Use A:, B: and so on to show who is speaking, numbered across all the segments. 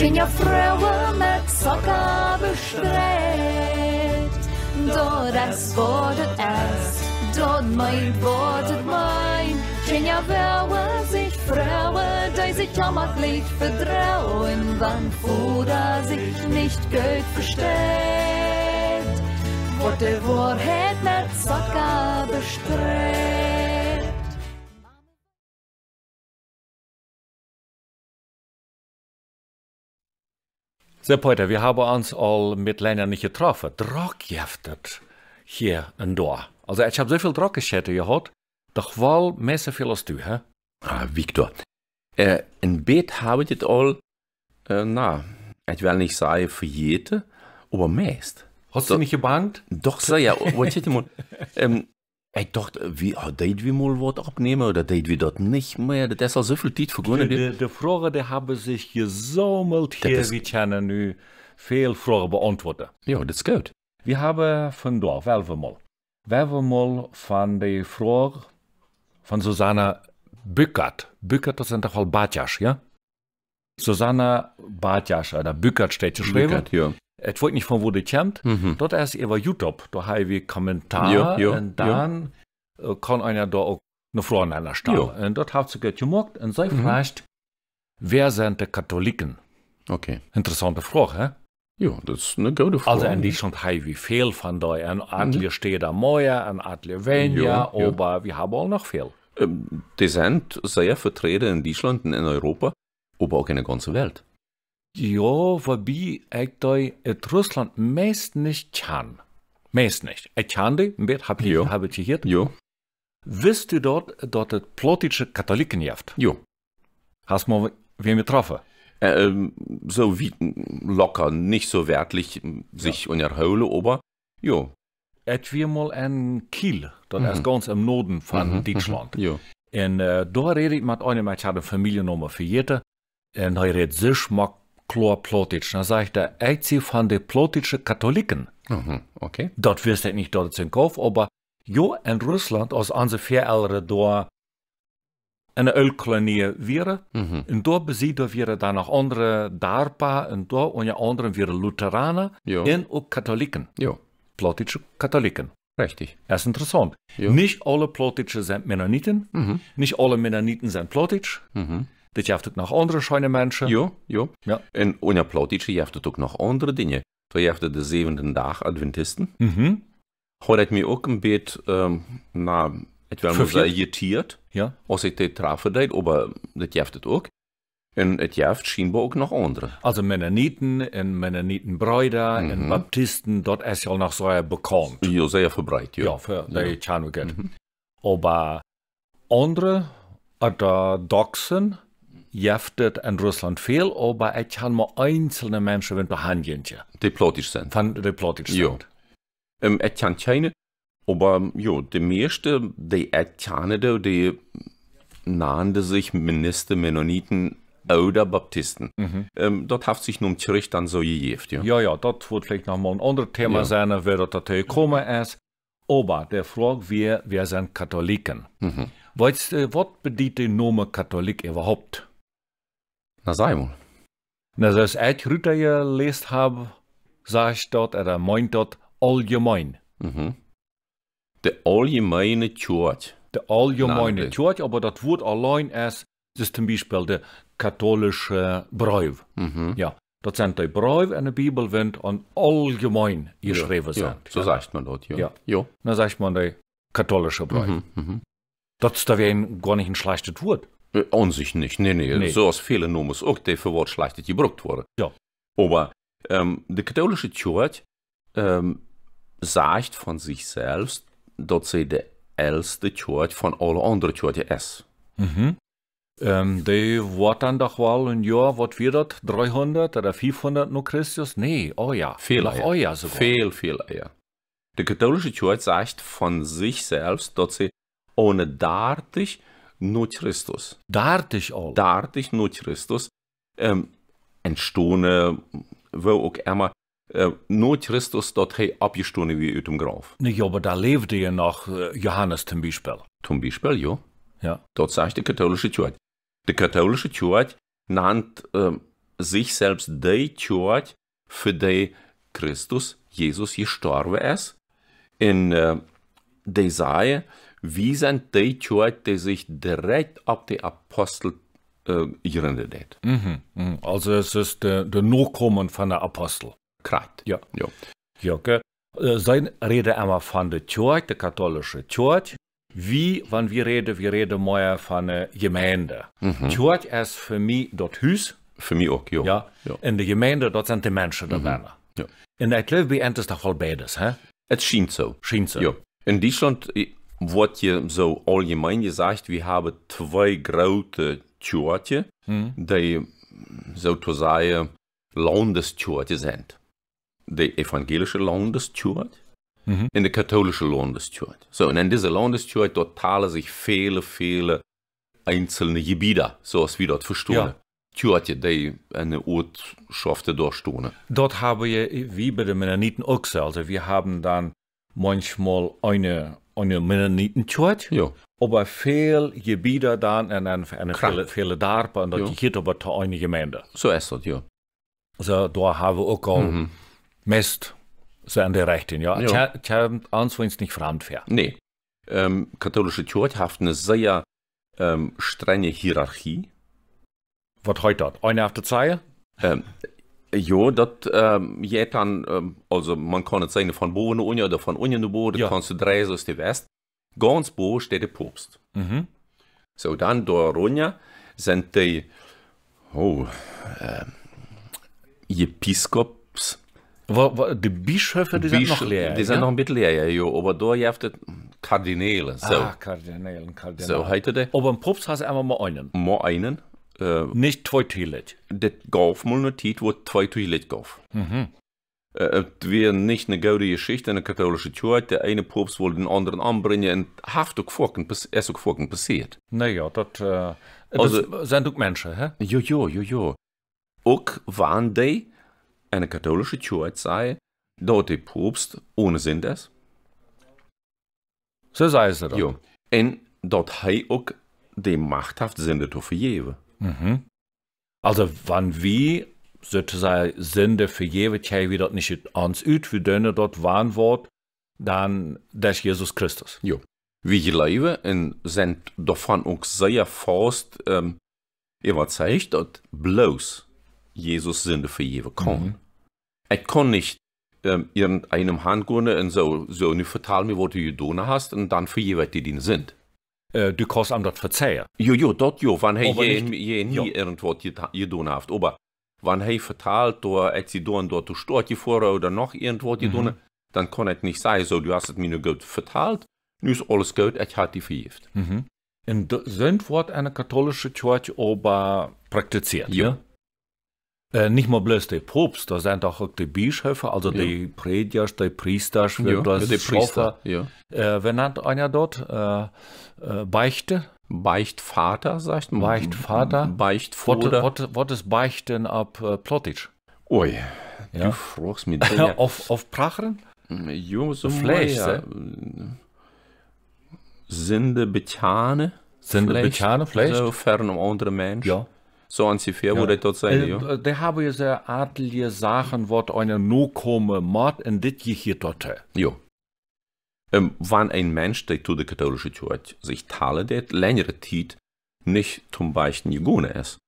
A: Cienia frauen mit Socker bestreckt. Dort es wortet es, dort mein wortet mein. Cienia frauen sich frauen, die sich jammerlich vertrauen, wann Fuder sich nicht gut versteht. Wurde Wahrheit mit Socker bestreckt. Sepp Heute, wir haben uns all mit länger nicht getroffen. Droggejäftet hier und da. Also, ich habe so viel Droggeschäfte gehabt, doch wohl messen viel als du, hä? Ah, Victor. Äh, in Bett habe ich das all, äh, na, ich will nicht sagen für jede, aber meist. Hast du nicht gebannt? Doch, sehr, ja. ähm, ich dachte, äh, wie, hat ah, das wie mal was abnehmen oder das wie das nicht mehr? Das ist ja so viel Zeit vergangen. Die, die, die Fragen, die haben sich gesammelt hier. Das wir können nu viele Fragen beantworten. Ja, das ist gut. Wir haben von da, dort, mal. Werfen mal von der Frage von Susanne Bückert. Bückert, das sind doch mal Batjas, ja? Susanne Batjas, oder eh, Bückert steht geschrieben. Bückert, ja. Het wordt niet van woorden kämmt. Mhm. Dort erst über YouTube. Da haben wir Kommentare. Ja, ja, und dann ja. Äh, kann einer da auch eine Frau an einer Stelle. Ja. Und dort hat sie gemacht und sie mhm. fragt, wer sind die Katholiken? Okay. Interessante Frage, hä? Ja, das ist eine gute Frage. Also in Deutschland haben wir viel von da. Ein mhm. Adler mhm. steht am Mauer, ein Adler weniger, ja, ja. aber wir haben auch noch viel. Ähm, die sind sehr vertreten in Deutschland und in Europa, aber auch in der ganzen Welt jo vorbi ektoi et Russland meist nicht kann. Meist nicht. Ich kann die, mit hab ich habitiert. Jo. Wisst du dort, dort et plotische Katholiken jaft? Jo. Hast mal wen getroffen? Ähm, so wie locker, nicht so wertlich, sich ja. unerhöhle, aber jo. Et wir mal en Kiel, das mhm. ist ganz im Norden von mhm, mhm. Deutschland. Jo. Und äh, da rede ich mit einer meiner Familiennummer für jeder. Und er redet sich, mag Chlor Plotitsch. Dann sage ich, der einzige von den Plotitschen Katholiken. Mhm, okay. Dort wirst du nicht dort in Kauf, aber jo in Russland, aus unsere vier Ältere da eine Ölkolonie wäre, mhm. und dort besiedelt wäre dann noch andere Darpa, und dort unter anderem wäre Lutheraner, jo. und auch Katholiken. Jo. Plotische Katholiken. Richtig. Das ist interessant. Jo. Nicht alle Plotische sind Mennoniten, mhm. nicht alle Mennoniten sind Plotitsch. Mhm dat je hebt ook nog andere schone mensen. Ja, ja. ja. En onapplautisch, je hebt ook nog andere dingen. Toen je hebt de zevende dag Adventisten. Mhm. Hoort mij ook een beetje, um, na, het wel moet irriteerd. Ja. Als ik dit trafen deed, maar eh, dat je hebt het ook. En het jaft schijnbaar ook nog andere. Also Mennoniten en Mennonitenbräuder mhm. en Baptisten, dort ist eh, ja noch sehr bekannt. Ja, sehr verbreitet, ja. Ja, für ja. die Chanwigen. Mhm. Aber eh, andere orthodoxen jaftet an Russland viel, oh, aber ich kann mal einzelne Menschen, wenn behandeln. Die politisch sind. Von, die politisch sind. Ja. Ähm, ich habe keine, aber ja, die meisten, die ich kenne, die nannten sich Minister Mennoniten oder Baptisten. Mhm. Ähm, dort hat sich nun Kirch dann so gejeft. Ja, ja, ja das wird vielleicht nochmal ein anderes Thema ja. sein, eh, wer dort gekommen ist. Aber der Frage, wir, wir sind Katholiken. Mhm. Weißt du, eh, was bedeutet der Name Katholik überhaupt? Na sag mal. Na, als ich Rüter gelesen habe, sage ich dort, oder meint dort, allgemein. Mhm. Der allgemeine Church. Der allgemeine Church, aber das Wort allein ist, das ist zum Beispiel der katholische Bräuf. Mhm. Ja, das sind die Bräuf in der Bibel, wenn an allgemein geschrieben ja, ja, sind. so ja. sagt man dort, ja. ja. ja. Dann sagt man die katholische Bräuf. Mhm, mhm. Das ist da gar nicht ein schlechtes Wort. Äh, an sich nicht, nee, nee, nee. Zoals vele noemers ook, die verwoord slecht gebrückt worden. Ja. Aber ähm, die katholische Church ähm, sagt von sich selbst, dass sie die älteste Church von allen anderen Churches ist. Mhm. Ähm, die dann doch wohl ein Jahr, was wird das? 300 oder 500 nach Christus? Nee, oh ja. Viel nach euer oh sogar. Viel, viel eher. Die katholische Church sagt von sich selbst, dass sie ohne Dartig nu Christus. Dar deci auch? Dar deci nu Christus um, ähm, entstone, wo auch immer, Uh, äh, nur Christus dort hei abgestohlen wie dem Graf. Nicht, aber da lebte ja noch äh, Johannes zum Beispiel. Zum Beispiel, ja. ja. Dort sagt die katholische Kirche. Die katholische Kirche nennt äh, sich selbst die Kirche, für die Christus, Jesus gestorben ist. In äh, die Sache, Византийците zich direct op die apostel uh, äh, richten deed. Mm -hmm. Also es ist de, de nakomen van de apostel. Krijt. Ja. ja. ja okay. Zijn reden einmal von der kerk, der katholischen kerk. Wie, wenn wir reden, wir reden mehr von der Gemeinde. Mhm. Church ist für mich dort Haus. Für mich auch, ja. ja. In der Gemeinde, dort sind die Menschen, da mhm. Ja. In der Klöwe ist das wohl beides, hä? Es scheint so. Scheint so. Ja. In Deutschland wordt zo algemeen gezegd, we hebben twee grote tjoertje, hm. die sozusagen uh, Landestjoertje sind. Die evangelische Landestjoert mhm. und die katholische Landestjoert. So, und in dieser Landestjoert, dort teilen sich viele, viele einzelne Gebiete, so als wir dort verstehen. Ja. Tjoertje, die eine Ortschaften durchstehen. Dort haben wir, wie bei den Mennoniten auch so, also wir haben dann manchmal eine on je minenitentjoet. Ja. Op veel gebieden dan en, en, en vele, vele dorpen. En dat je gaat op het ene gemeente. Zo so ist das, ja. Also da haben wir auch ook Mist mhm. so an der Rechten, ja. ja. Ich habe uns nicht fremd für. Nee. Ähm, katholische Kirche hat eine sehr ähm, strenge Hierarchie. Was heute dort? Eine auf der Zeile? Ähm, ja, dat ähm, jeet dann ähm, also man kann net sagen, von Boene Unia oder van Unienbo ja. kannst du drei so de West. Ganz oben steht der Papst. Mhm. So dann do Ronja sind die oh, äh, ehm, Episkops. Wa, wa, die Bischöfe die Bisch sind noch leer. Die ja? sind noch ein bisschen leer, ja, jo, aber da jeft Kardinäle. So. Ah, Kardinäle, Kardinäle. So heute de. Aber im Papst hast du einmal mal einen. Mal einen. Uh, nicht tvojtillet. Det gav molnotit vot tvojtillet gav. Mhm. Het äh, äh, weer niet een gouden geschichte in de katholischen kerk. Der eine popst wollte den anderen anbringen und heeft also- ook vorken, is ook vorken passiert. Naja, dat, uh, also, dat zijn ook mensen, hè? Jojo, jojo. Auch waren die in de katholische kerk sei, dort der popst ohne zin is. Zo zei ze dat. Jo. En dat hij ook de macht heeft zin te Mhm. Also, wenn wir sozusagen sind für jeweils wie das nicht ans üt, wie dünne dort waren wird, dann das Jesus Christus. Jo. Wir leben und sind davon auch sehr fast ähm, überzeugt, dass bloß Jesus Sünde für vergeben kann. Mhm. Ich kann nicht ähm, irgendeinem Hand gehen und so, so, nicht verteilen, mir, was du getan hast, und dann für vergeben die den sind. Äh, du kannst ihm das verzeihen. Jo, jo, dat jo, wenn er je, je nie irgendwas getan hat. Aber wenn er verteilt oder hat sie dann dort Stort oder noch irgendwas mhm. getan, dann kann es nicht sein, so, du hast es mir nur gut verteilt, nu ist alles gut, ich hat dich vergift. Mhm. Und sind wird eine katholische Kirche aber praktiziert, ja? ja? Äh, nicht mal bloß der Propst, da sind auch die Bischöfe, also ja. die Prediger, die Priester, ja, das ja, die Priester. Ja. Äh, wer nennt einer dort? Äh, äh Beichte? Beichtvater, sagt man. Beichtvater. Beichtvater. Was, ist Beichten ab äh, Plottitsch? Oi, ja. du fragst mich ja. auf, auf Prachern? Mm, jo, so Fleisch, ja. Sinde Betjane. Sinde Betjane, vielleicht? So fern um andere Menschen. Ja. So sånn förberedte åt sig. Ja. Det har ju så adelige saken vart en nu komme mat en hier dort. Äh, jo. Ähm, wann ein Mensch, der zu der katholischen Kirche sich teilt, der längere Zeit nicht zum Beispiel gegangen ist,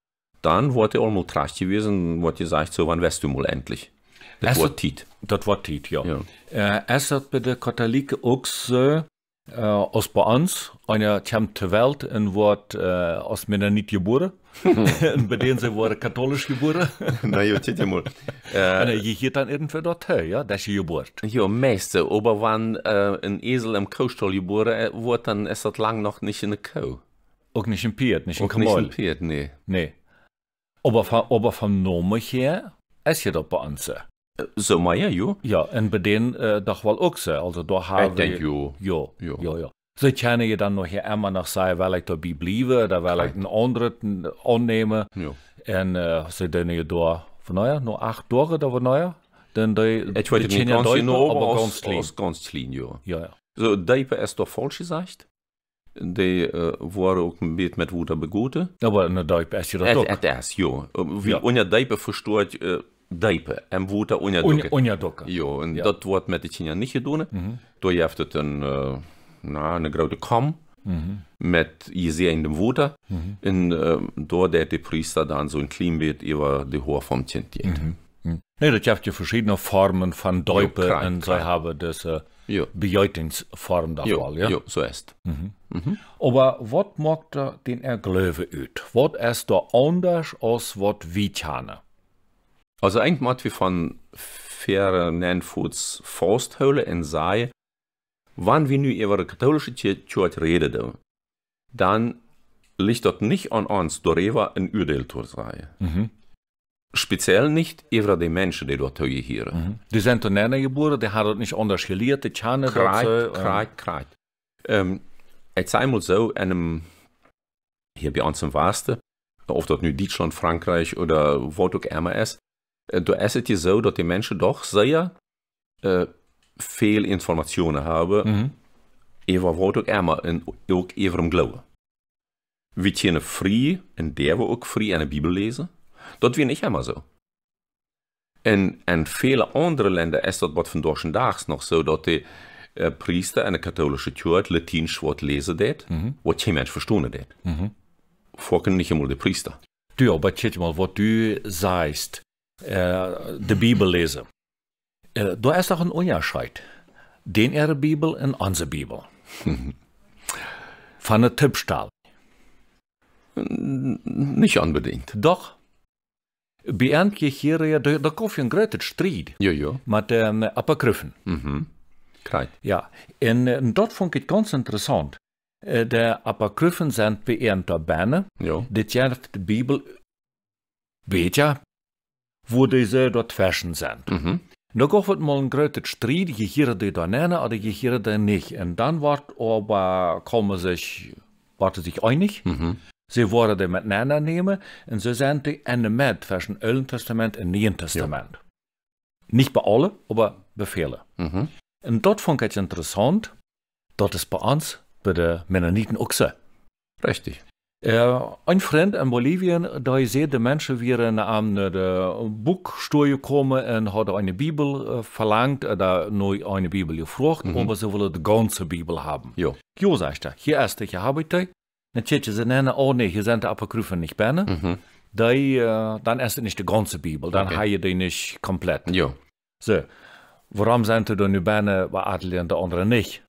A: dann wird er einmal mal traurig gewesen, wird sagt, so wann wirst du mal endlich? Das war Tit. Das war Tit, ja. ja. Äh, es hat bei der Katholiken auch so, äh, äh, aus bei uns, einer kam zur Welt und wurde äh, aus Mennonit geboren. und bei denen sie wurde katholisch geboren. Na ja, titta mal. Äh, und je geht dann irgendwo dort her, ja, das ist die Geburt. Ja, meiste. Aber wenn äh, ein Esel im Kuhstall geboren äh, wurde, dann ist das lang noch nicht in der Kuh. Auch nicht ein Pferd, nicht ein Kamel. Auch nicht ein Pferd, nee. Nee. Aber, aber vom Namen her ist ja das bei uns. Eh, zo Maya, jo? Ja, en bedien uh, eh, doch wohl auch ze. Also, da haben wir... Jo. Jo, jo, jo. jo. Ze können ja dann noch je emmer nog zei, wil ik daarbij blijven, dan wil ik een andere aannemen. Jo. Und uh, eh, ze doen je door, van nou ja, acht dagen, da von nou Dann die, ich wollte nicht ganz genau, aber, aber ganz clean. Aus ganz clean, ja. Ja, ja. So, Deipe ist doch falsch gesagt. Die äh, waren auch ein bisschen mit Wut begute. Aber eine Deipe ist ja doch. Es ist, ja. Und ja. Deipe versteht, äh, dăipă, am avut o unea Unea Eu, în yeah. dat wat met cine niet gedaan. Mm -hmm. Toen heeft het een, uh, een grote kam. Mhm. mit jesehendem Wuder, mhm. in, äh, dort der die Priester dann so ein Klimbild über die Hohe vom Tintjet. Mhm. Mhm. Ne, das habt ja verschiedene Formen von Däupe jo, und so haben das äh, Bedeutungsform ja? Ja, so ist. Mhm. Mhm. Aber was macht den Erglöwe üt? Was ist da anders als was Wichane? Also eigentlich wir von fairer Nanfoods Forsthöhle in Saie, wann wir nu über die katholische Tür redeten, dann liegt dort nicht an uns, darüber ein Urteil zu Mhm. Speziell nicht über die Menschen, die dort hier. Mhm. Die sind in einer geboren, die haben dort nicht anders gelehrt, die kennen Kreit, dort, äh, Kreit, Kreit. Ähm, ich ähm, sage mal so, einem, hier bei uns im Westen, ob dort nun Deutschland, Frankreich oder wo auch immer ist, ist es so, dass die Menschen doch sehr uh, veel informationen haben, Mm -hmm. Even auch ook Emma en ook even om geloven. We kunnen free en der we ook free aan Bibel lezen. das we nicht immer so. In, en vele andere landen is dat wat vandaag en noch so, dass die de eh, priester in der katholischen kerk Latijns Wort lezen deed, mm -hmm. wat geen mens verstonden deed. Mm -hmm. Voorkeur priester. Du, aber schau mal, was du sagst, äh, die Bibel lese. Äh, da ist auch ein Unterscheid. Den ihre Bibel und unsere Bibel. Von der Tippstahl. Nicht unbedingt. Doch. Beant je hier, da, da kauf ein großen Streit. Jojo. Mit den ähm, Apokryphen. Mhm. Kreit. Ja. Und, und dort fand ich ganz interessant. Äh, de Apokryphen sind beendet der Bänne. Ja. Dit jaar de Bibel, weet wo diese dort fashion sind. Mhm. Nu gaf het mal een grote strijd, je hier da nennen oder je hier die nicht. Und dann wordt aber, kommen sich, waren sich einig. Mhm. Sie waren die miteinander nehmen und so sind die eine mit zwischen Alten Testament und Neuen Testament. Ja. Nicht bei allen, aber bei vielen. Mhm. Und dort fand ich interessant, dass es bei uns bei den Mennoniten auch so. Richtig. Äh, ein Freund in Bolivien, da sieht die Menschen, wie in ähm, äh, eine Buchstube kommen und hat eine Bibel äh, verlangt, da neu eine Bibel gefragt, mhm. aber sie wollen die ganze Bibel haben. Jo. Jo, sagst du, hier ist die, hier habe ich die. Dann tschetschen sie, nennen, oh nee, hier sind die Apokryphen nicht bei. Mhm. Die, dann ist es nicht die ganze Bibel, dann okay. habe ich die nicht komplett. Jo. So, warum sind die denn nicht bei Adel und der andere nicht?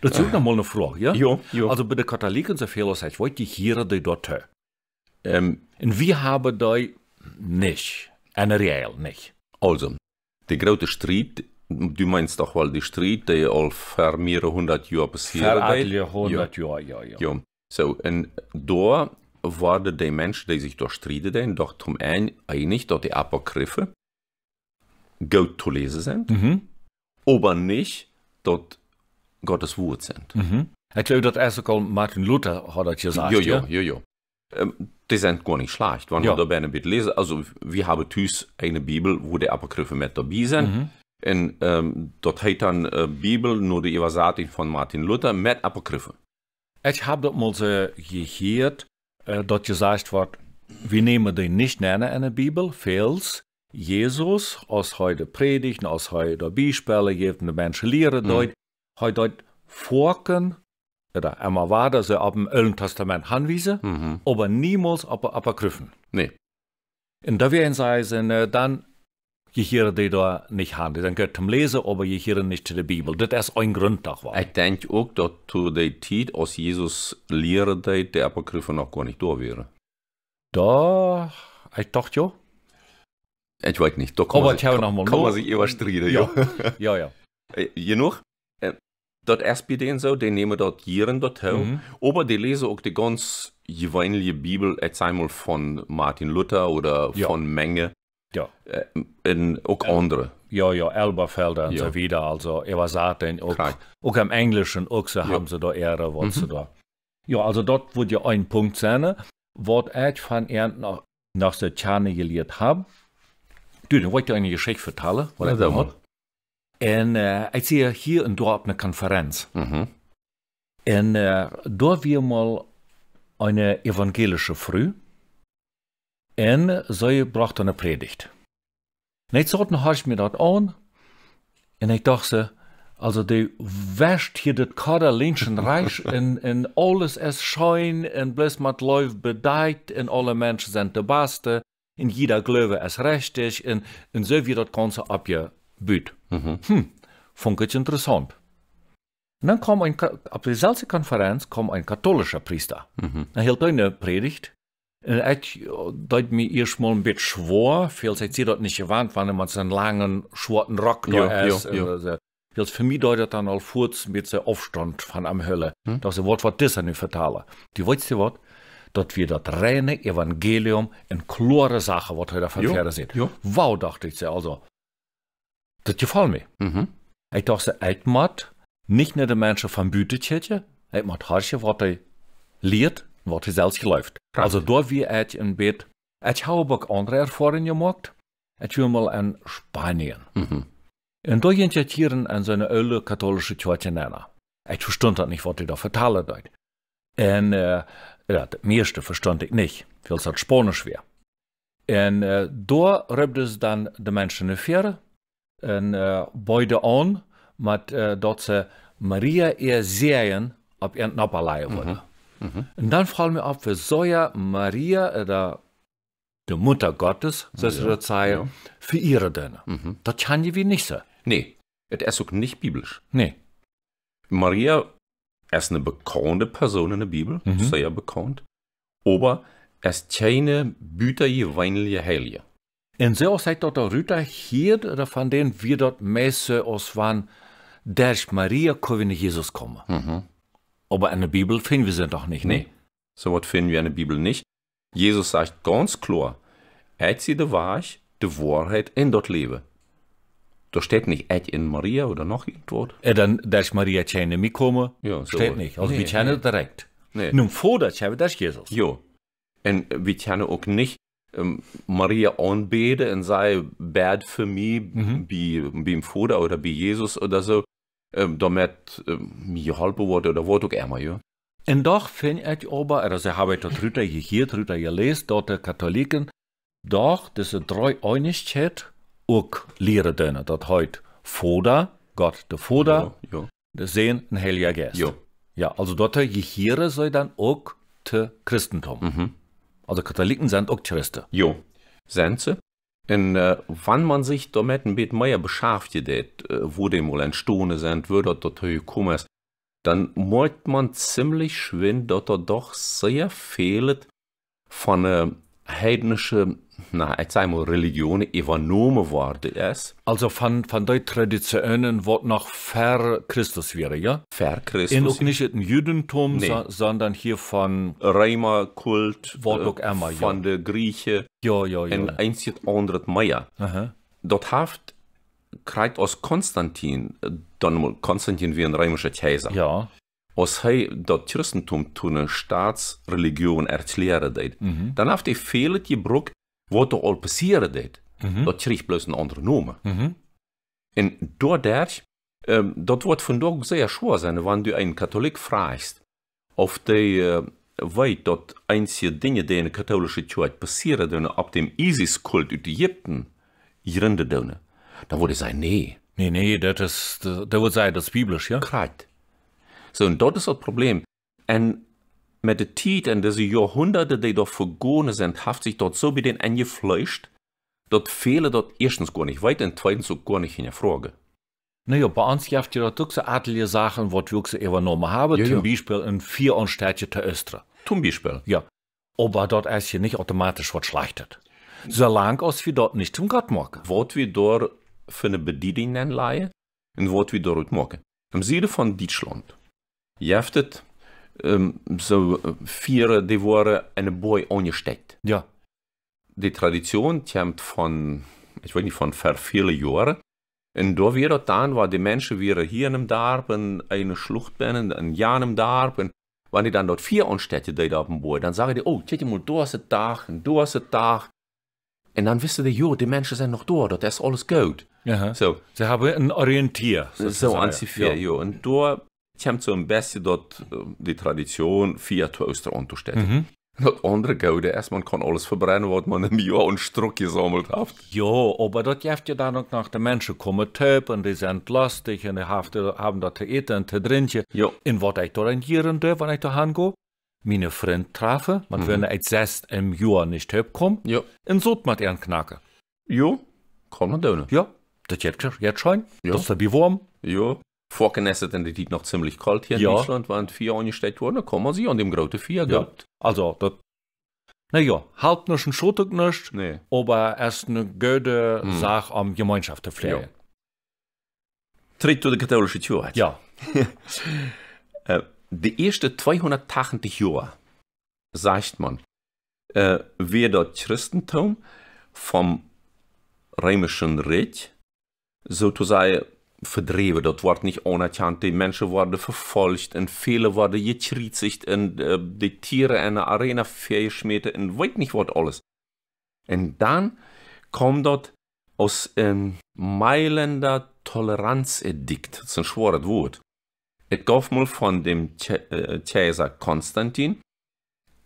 A: Dat is ook nog maar een vraag, ja? Ja, ja. Also bij de katholieken zoveel als het wordt, die hier die dat te. Ähm, en wie haben die nicht? En real nicht. Also, die große Streit, du meinst doch weil die Streit, die all ver mehrere hundert Jahre passiert hundert ja. Jahre, ja, ja. ja. so und da waren die Menschen die sich streiten, doch zum einen einig dass die Apokryphe gut zu lesen sind mhm. aber nicht dass Gottes Wut sind. Mhm. Ich glaube, das erste auch Martin Luther hat das gesagt. Jojo, ja? jojo. Ähm, die sind gar nicht schlecht, wenn ja. man dabei ein bisschen lesen. Also, wir haben tüs eine Bibel, wo die Apokryphe mit dabei sind. Mhm. Und ähm, dort heißt dann äh, eh, Bibel, nur die Übersetzung von Martin Luther mit Apokryphen. Ich habe das mal so gehört, äh, eh, dort gesagt wird, wir nehmen den nicht näher in der Bibel, fehls Jesus, aus heute Predigten, aus heute Beispiele, gibt den Menschen lehren mhm. dort, heute halt Forken oder einmal war, dass er ab dem Alten Testament anwiesen, mhm. aber niemals ab, abgegriffen. Nee. In der Weise äh, dann Gehirn, die da nicht haben. Die dann gehört zum Lesen, aber Gehirn nicht zu Bibel. Das ist ein Grund dafür. Ich denke auch, dass zu der Zeit, als Jesus lehrte, der Apokryphen noch gar nicht da wäre. Da, ich dachte ja. Ich weiß nicht. Da kann aber man sich, kann, kann man sich überstriden. Ja, ja. ja. ja. Äh, genug? dat SPD en zo, die nehmen dort jaren daartoe. Mm -hmm. Maar die lesen auch die ganz gewöhnliche Bibel, einmal van Martin Luther oder ja. von Menge. Ja. En äh, ook ja. andere. Ja, ja, Elberfelder und ja. so weiter. Also, er war Satan, auch, auch im Englischen, auch so ja. haben sie da Ehre, was mhm. sie da. Ja, also, dort wird ja ein Punkt sein, was ich von ihnen nach, nach der Tschane gelehrt habe. Du, dann wollte ich eine Geschichte vertellen, ja, En uh, eh, ich sehe hier in dort eine Konferenz. Mm -hmm. En uh, daar mal eine evangelische Früh. Und zij bracht eine predigt. Und ich zat nog ik mir dat aan. En ik dacht also die wäscht hier das Kader Kaderlinschen Reich und, und alles ist schön und bloß mit läuft bedeiht und alle Menschen sind der Beste und jeder Glaube ist richtig und, und so wird das Ganze abgehört buurt. Mm hm, vond ik interessant. En dan kwam een, op dezelfde conferentie kwam een priester. Mm -hmm. Hij hield predigt. Und er eh, hat me erstmal ein bisschen beetje schwor. Veel zijn ze nicht gewandt, wenn wanneer man zijn langen, schwarzen Rock ja, is. Ja, ja. für mich deutet dann auch Furz mit der Aufstand von am Hölle. Hm? Das Wort, was das an vertalen. Die wichtigste Wort, dass wir das reine Evangelium in klare Sachen, was heute verkehrt sind. Wow, dachte ich sehr. Also, das gefällt mir. Mm -hmm. Eg dacht se eitmat nicht net de Mäsche van Bütetjetje, Eg mat harsche wat ei leert wat hij zelfs geläuft. Also door wie uit een bit. Ik heb auch andere Erfahrungen gemacht. Ich wil mal in Spanien. Mm -hmm. En door je hier so zijn oude katholische tjoetje Ich verstand nicht, was ich äh, da hij daar vertalen deed. En uh, ja, het meeste verstond ik niet, veel dat Spanisch weer. En uh, door rubde die dan de mensen naar in uh, eh, beide an mit uh, eh, dat ze Maria ihr sehen ob ihr Napperlei wurde. Mhm. Mhm. Und dann fragen wir ab, wir soll ja Maria, oder die Mutter Gottes, so ist ja. Zeit, ja. für ihre Döne. Mhm. Das kann die wie nicht so. Nee, das ist auch nicht biblisch. Nee. Maria ist eine bekannte Person in der Bibel, mhm. sehr bekannt, aber es ist keine büterje, weinliche Heilige. En zelfs hij tot de Ruta hier, van den wir dort messen aus van Dersch Maria können Jesus kommen. Mhm. in eine Bibel finden wir sie doch nicht. Nee. Ne? So was finden wir eine Bibel nicht. Jesus sagt ganz klar, einzige Wahrheit, die Wahrheit in dort lebe. Da steht nicht et in Maria oder noch irgendwo. Ja, dann, dass Maria keine mitkomme, ja, so steht nicht. Also nee, wir kennen nee. direkt. Nee. Nun vor, dass wir das Jesus. Ja, Und wir kennen auch nicht, ähm, Maria anbete und sei, bad für mich, mhm. wie, wie im Vater oder wie Jesus oder so, ähm, damit ähm, mir geholfen wurde oder wurde auch immer, ja. Und doch finde ich aber, also habe ich darüber hier drüber gelesen, dort die Katholiken doch diese drei Dreieinigkeit auch lehren dürfen. Das heißt, Vater, Gott der Vater, ja, ja. der Sehen ein Heiliger Geist. Ja. ja, also dort hier soll dann auch das Christentum. Mhm. Also Katholiken sind auch Christen. Jo, sind sie. Und äh, wenn man sich damit ein bisschen mehr beschäftigt, äh, wo die mal entstanden sind, wo das dort gekommen ist, dann merkt man ziemlich schön, dass da doch sehr viel von äh, heidnischen naar jetzt einmal Religion übernommen worden ist. Also von, van die traditionen wordt nog ver Christus weer, ja? Ver Christus. En ook niet het Judentum, nee. sondern hier von Römerkult. Wordt von eh, immer, ja. Van Griechen. Ja, ja, ja. In eens het Meier. Dort hat Uh aus Konstantin, dann mal Konstantin wie ein römischer Kaiser. Ja. Aus hei das Christentum zu einer Staatsreligion erklärt. Mhm. Dann hat er viele gebrückt, wat er al passieren dit, mm -hmm. dat kriegt bloß ein anderer Name. Mm -hmm. Und dadurch, ähm, das wird von dort sehr schwer sein, wenn du einen Katholik fragst, auf die äh, eh, weit dort einzige Dinge, die in der katholischen Kirche passieren, dünne, ab dem ISIS-Kult in Ägypten, gründe dünne, dann würde ich sagen, nee. Nee, nee, das ist, das, das würde sagen, das ist biblisch, ja? Gerade. So, und dort ist das Problem. Und mit meditiert en deze Jahrhunderte, die dort vergoren sind, haft sich dort so bij den eingefleischt, dat velen dort erstens gar nicht weit und zweitens auch gar nicht in der Frage. Naja, bei uns gibt es dort auch so adlige Sachen, die wir so übernommen haben. Ja, Zum Beispiel in vier Vieronstädtchen zu Östra. Zum Beispiel? Ja. Aber dort ist hier nicht automatisch was schlechtet. Solange als wir dort nicht zum Gott machen. Was wir dort für eine Bedienung leihen und was wir dort machen. Im Süden von Deutschland gibt es ähm, so äh, vier, die waren eine Boy ohne Stadt. Ja. Die Tradition kommt von, ich weiß nicht, von vor vielen Jahren. Und da wird dann, war die Menschen wieder hier im Dorf, in einer Schlucht bin, in Jahr im Dorf, und wenn die dann dort vier Unstädte die da auf dann sagen die, oh, tja, mal, du hast einen Tag, und du hast einen Tag. Und dann wissen die, jo, die Menschen sind noch da, das ist alles gut. Aha. So. Sie haben ein Orientier. Sozusagen. So, an sie vier, ja. Und da Chciałem co ambestie dat äh, die tradition fiat anzustellen. Mhm. Das andere Gaude erst, man kann alles verbrennen, was man im Jahr und Struck gesammelt hat. Ja, aber das hilft ja dann auch nach, den Menschen kommen töp und die sind lustig und die haben da zu essen und zu trinken. Ja. Und was ich da rentieren darf, wenn ich da hingehe, meine Freund treffe, man mhm. wenn ich selbst im Jahr nicht töp kommen, ja. und so mit ihren Knacken. Ja, kann man tun. Ja, das jetzt, jetzt schon, ja. das ist warm. Ja. Vorgenässert in der Zeit noch ziemlich kalt hier ja. in Deutschland, waren vier eingestellt worden, kommen sie an dem großen Vier ja. Also, das. Naja, halt nicht ein Schottig nicht, nee. aber es ist eine gute hm. Sache am Gemeinschaft zu pflegen. Ja. Tritt zu der katholischen Tür. Ja. Äh, die ersten 280 Jahre, sagt man, äh, wird das Christentum vom römischen Reich sozusagen verdreven. Dat wordt niet onerkend. Die Menschen worden verfolgt. Und viele worden getriezigt. Und uh, eh, die Tiere in der arena versmeten en weet nicht was alles. Und dann kommt dort aus einem Mailänder Toleranzedikt, das ist ein schweres Wort. Es gab mal von dem Cäsar Konstantin,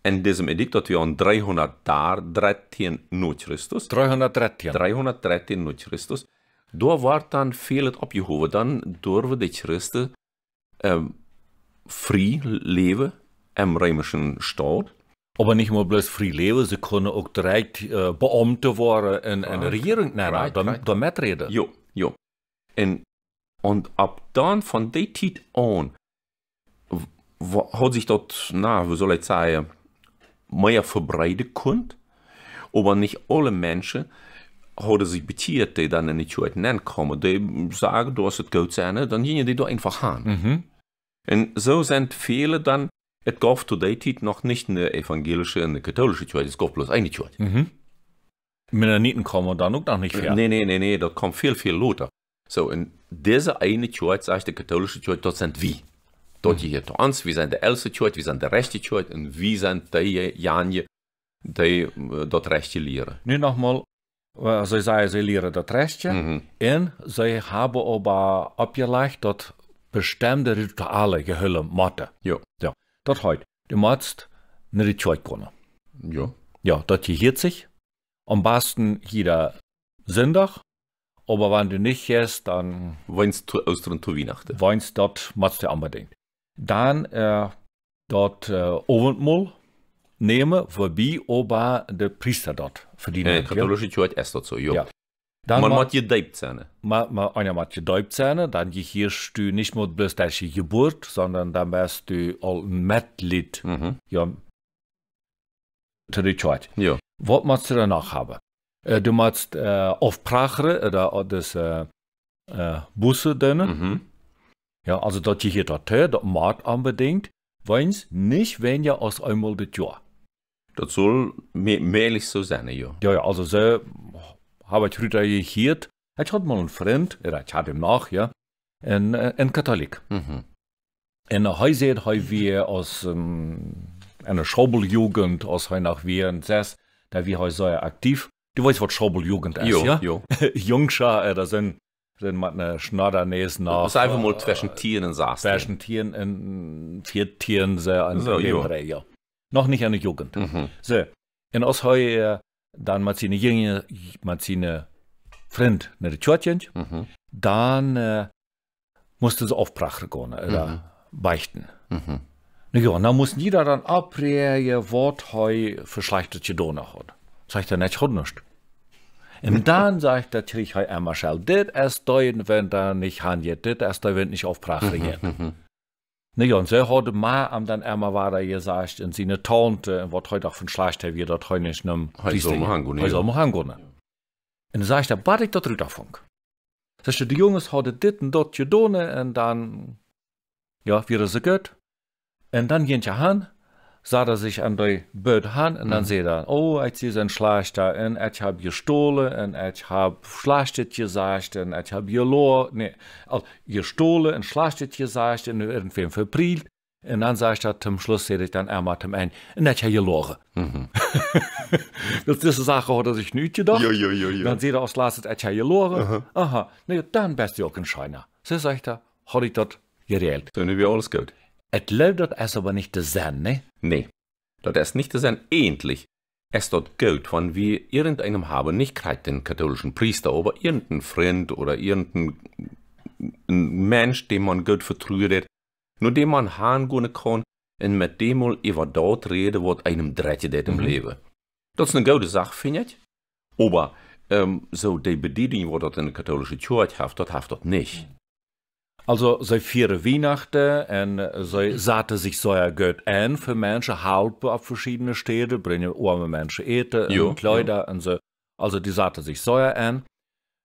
A: in diesem Edikt, das wir haben 313 nach Christus. 313. 313 nach Christus. Da Doar dann vieles opgehoven, Dann durven die Christen ähm, free leben im römischen Staat. Aber nicht nur bloß frei leben, sie können auch direkt äh, Beamte werden in einer Regierung nehmen, right, da, right. da mitreden. Ja, ja. Und, und ab dann, von der Zeit an, hat sich dort, na, wie soll ich sagen, mehr verbreiten können, aber nicht alle Menschen houden sich betiert die dann in die tijd kommen, Die sagen, du hast es goed zijn, dan gingen die da einfach aan. Mhm. En zo zijn velen dan, het gaf tot die tijd nog niet in evangelische en de katholische tijd, het gaf bloos één tijd. Mhm. Mennoniten kommen dann auch noch nicht her. Nein, nein, nein, nee, das kommt viel, viel lauter. So, in dieser eine Church, sage ich, der katholische Church, das sind wir. Dort mhm. hier zu uns, wir sind die älteste Church, wir sind die rechte Church und wir sind die Janje, die dort rechte Lehre. Nun nochmal, zij zijn isoleren dat restje. Mhm. En zij hebben aber eh, abgelegt, dat bestimmte Rituale gehullen moeten. Ja. Ja, dat heute. Du musst een ritual kunnen. Ja. Ja, dat gehört sich. Am besten jeder Sonntag. Eh, aber wenn du nicht gehst, dann Weinst du aus der Weihnachten? weinst dort, musst du unbedingt. Dann äh, eh, dort äh, Abendmahl nemen wobei oba der priester dort verdienen. Hey, äh, katholische is ist echt dat zo, Ja. Dan man macht die duip Man Maar, maar, Anja moet je duip zijn, hier du niet meer bloos tijdens je sondern dann bist du al een metlid. Mhm. Ja. Te de tijd. Ja. Wat moet je danach haben? Uh, äh, du machst äh, auf oder das äh, äh, Busse dünne. Mhm. Ja, also dort hier dort, das macht unbedingt, wenn nicht wenn ja aus einmal das Jahr. Das soll mehrlich so sein, ja. Ja, ja, also se habe ich rüder gehiert. Ich hatte mal einen Freund, er hat ihm nach, ja, ein, äh, ein Katholik. Mhm. Und er sieht, wir aus ähm, einer Schaubeljugend, aus heu nach wir und das, da wir heu so aktiv. Du weißt, was Schaubeljugend ist, jo, ja? Jo. Jungscher, er äh, da sind sind mit einer Schnatternäs nach. Das ist einfach mal äh, zwischen Tieren saß. Zwischen Tieren und vier Tieren, sehr ein so, Problemträger noch nicht eine Jugend. Mhm. So, in Ossheuer dann Mazine Jünger, Mazine Freund, ne Tjörtchen, mhm. dann äh, musste sie aufbrachen gehen, oder äh, mhm. beichten. Mhm. ja, dann muss jeder dann abrehen, Wort heu verschlechterte Donau hat. Sagt er nicht, hat nicht. Und mhm. dann sagt der Kirch, hey, einmal das erst deuen, wenn da nicht handelt, das ist deuen, wenn nicht aufbrachen mhm. geht. Mhm. Naja, ne, und so hat Ma am dann einmal weiter gesagt, in seine Tante, was heute auch von Schlecht her, wie das ne, heute nicht nimmt. Heißt so Mahangone. Heißt so Mahangone. Und dann sag ich, da bat ich das Rüderfunk. Sagst du, die Jungs haben dit und dort gedonnen, und dann, ja, wie so geht. Und dann gehen sie hin, sah er sich an die Böd an und dann mhm. sieht er, oh, ich ist ein Schlechter und ich habe gestohlen und ich habe Schlechtet gesagt und ich habe gelogen, nee, also gestohlen und Schlechtet gesagt und irgendwem verprielt. Und dann sage ich das zum Schluss, sehe ich dann einmal zum Ende, und ich habe gelogen. Mhm. das ist eine Sache, oder sich nicht gedacht. Jo, jo, jo, jo. Dann sieht er aus, lasst ich habe gelogen. Uh-huh. Aha, Nee, dann bist du auch ein Scheiner. So sagt er, habe ich das geregelt. Dann wie alles gut. Et lövdot es aber nicht de ne? Nee, dort ist nicht de Senne endlich. Es dort gilt, wenn wir irgendeinem haben, nicht gerade den katholischen Priester, aber irgendeinen Freund oder irgendeinen mm, mm, Mensch, den man Gott vertrüdet, nur dem man hangehen kann und mit dem mal über dort reden, was einem dreht im mhm. Leben. Das ist eine gute Sache, finde ich. Aber ähm, so die Bedienung, die dort in der katholischen Kirche hat, das hat dort nicht. Mhm. Also sie vier Weihnachten und sie setzen sich so sehr gut ein für Menschen, halb auf verschiedene Städte, bringen arme Menschen Essen jo, und Kleider jo. und so. Also die setzen sich sehr ein.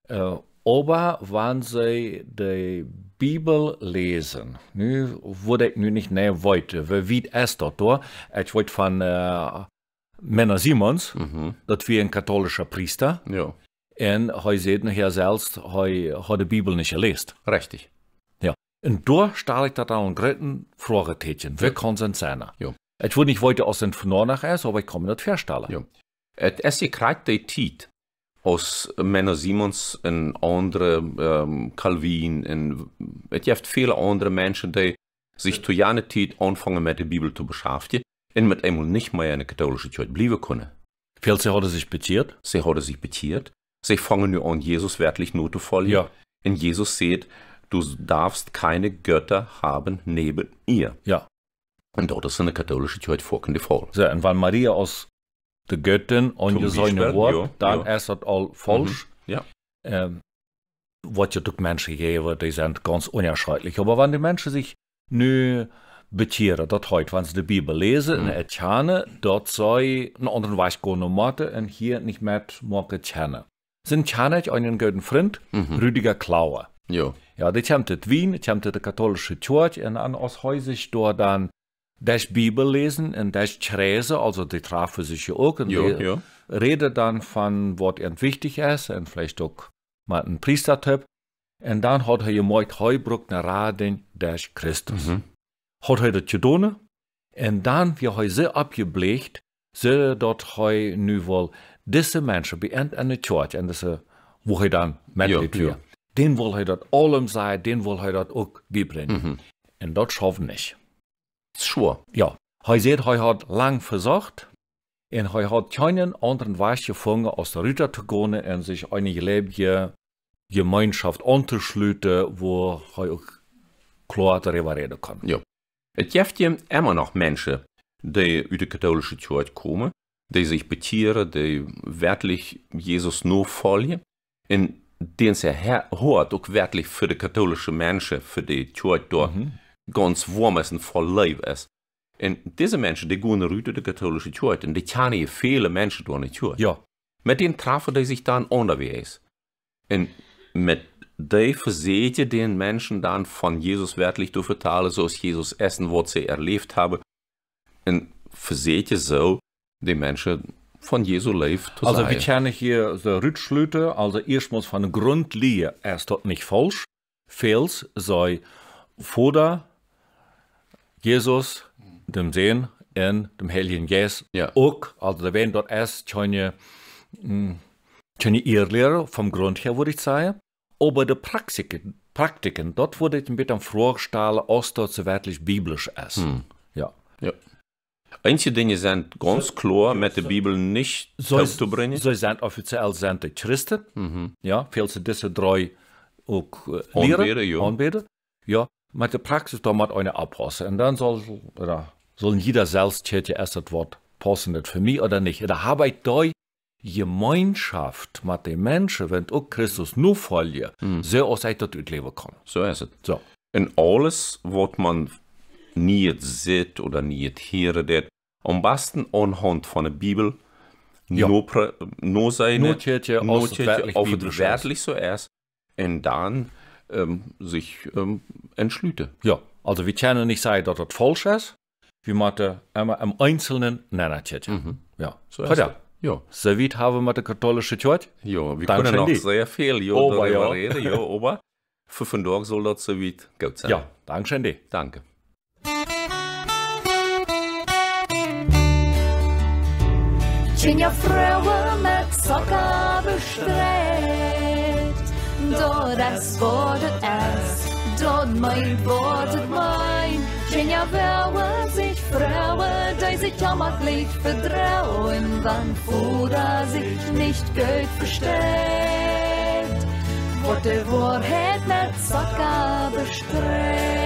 A: Äh, aber wenn sie die Bibel lesen, nu würde ich nu nicht näher wollte. weil wie ist das Ich wollte von äh, Männer Simons, mhm. dass wir ein katholischer Priester. Ja. Und er sagt nachher selbst, er hat die Bibel nicht gelesen. Richtig. Und da stelle ich da dann und Fragetätchen. Wer kann sein seiner? Ja. Ich würde nicht wollte aus den Fnornach essen, aber ich komme nicht verstellen. Ja. ist die kreit die Tiet aus Männer Simons und andere ähm, Calvin und es gibt viele andere Menschen, die sich zu jene Tiet anfangen mit der Bibel zu beschäftigen und mit einmal nicht mehr in der katholischen Kirche bleiben können. Weil sie haben sich betiert? Sie haben sich betiert. Sie fangen nur an, Jesus wirklich nur zu folgen. Ja. Und Jesus sieht, du darfst keine Götter haben neben ihr. Ja. Und dort ist eine katholische katholischen Kirche vorkommen voll. Ja, und wenn Maria aus der Göttin und je seine Wort, dann ist das all falsch. Mhm. Ja. Ähm, was ja durch Menschen geben, die sind ganz unterschiedlich. Aber wenn die Menschen sich nun betieren, dort heute, wenn sie die Bibel lesen, mhm. und tjane, dort sei einen anderen Weg gehen und hier nicht mehr morgen tjane. Sind tjane einen guten Freund, mhm. Rüdiger Klauer. Ja. Ja, die hem Wien, dit hem katholische Church en an aus häusig dort dann das Bibel lesen und das Chräse, also die trafen sich ja auch und jo, die jo. rede dann von, was ihnen wichtig ist und vielleicht auch mal einen Priestertyp. Und dann hat er gemerkt, Heubruck na Raden des Christus. Mhm. Hat er das getan und dann wir er so abgebleicht, so dass er nun wohl diese Menschen beendet an der Church und diese, wo er dann mitgeht den will er dat allem sein, den will er dat auch gebrengen. Mm -hmm. En dat schafft niet. Sure. Ja. Er sieht, er hat lang versucht und er hat keinen anderen Weg gefunden, aus der Ritter zu gehen und sich eine lebende Gemeinschaft anzuschließen, wo er auch klar darüber reden kann. Ja. Es gibt ja immer noch Menschen, die aus der katholischen Kirche kommen, die sich betieren, die wirklich Jesus nur folgen. Und den ser hårt och verkligt för de katolska människor, för de kyrkor, mm. ganz warmesten för livet. En dessa människor, de går ut ur den katolska kyrkan, de känner ju viele Menschen då i kyrkan. Ja. Mit denen trafen de sich dann underwegs. En med de versäte den Menschen dann von Jesus wirklich zu vertalen, so als Jesus essen, was sie erlebt habe. En versäte so die Menschen von Jesu Leif zu Also wir kennen hier die Rückschlüsse. also erstmals von Grund liegen, ist dort nicht falsch. Fehls sei Vater, Jesus, dem Sehen und dem Heiligen Geist ja. auch. Also da werden dort erst keine, hm, keine Irrlehre vom Grund her, würde ich sagen. Aber die Praktiken, Praktiken dort würde ich ein bisschen am Frage stellen, ob das wirklich biblisch ist. Hm. Ja. ja. Dinge sind ganz klar met de Bijbel niet terug te brengen. Ze zijn officieel zijn de christen. Mm -hmm. ja, veel ze deze drie ook uh, leren. Onbeden, ja. Onbeden. ja. Maar de praxis dan moet een abpassen. Und dann soll, ja, sollen jeder selbst je erst das Wort passen het für mich oder nicht. Da habe ich die Gemeinschaft mit den Menschen, wenn auch Christus nur folgt, mm. so aus ich das leben kann. So ist es. So. Und alles, was man nicht sieht oder nicht hört, am besten anhand van de Bijbel ja. nur pre, no zijn noteertje, noteertje of het werkelijk zo is. En dan um, ehm, zich ehm, Ja, also wir können nicht sagen, dass das falsch ist. Wir machen immer im Einzelnen nennertje. Mhm. Ja, so ist ja. Ja. So weit haben wir die katholische oh, Kirche. Ja, wir Dann können noch sehr viel ja, darüber ja. reden, ja, aber für den Tag soll das so weit gut sein. Ja, danke schön. Danke. Sinn ja Frauen mit Zucker bestrebt. Do es wurde es, dort mein Wortet mein. Sinn ja Frauen sich Frauen, die sich jammerlich verdrehen, wann Fuder sich nicht gut versteht. Wurde Wahrheit mit Zucker bestrebt.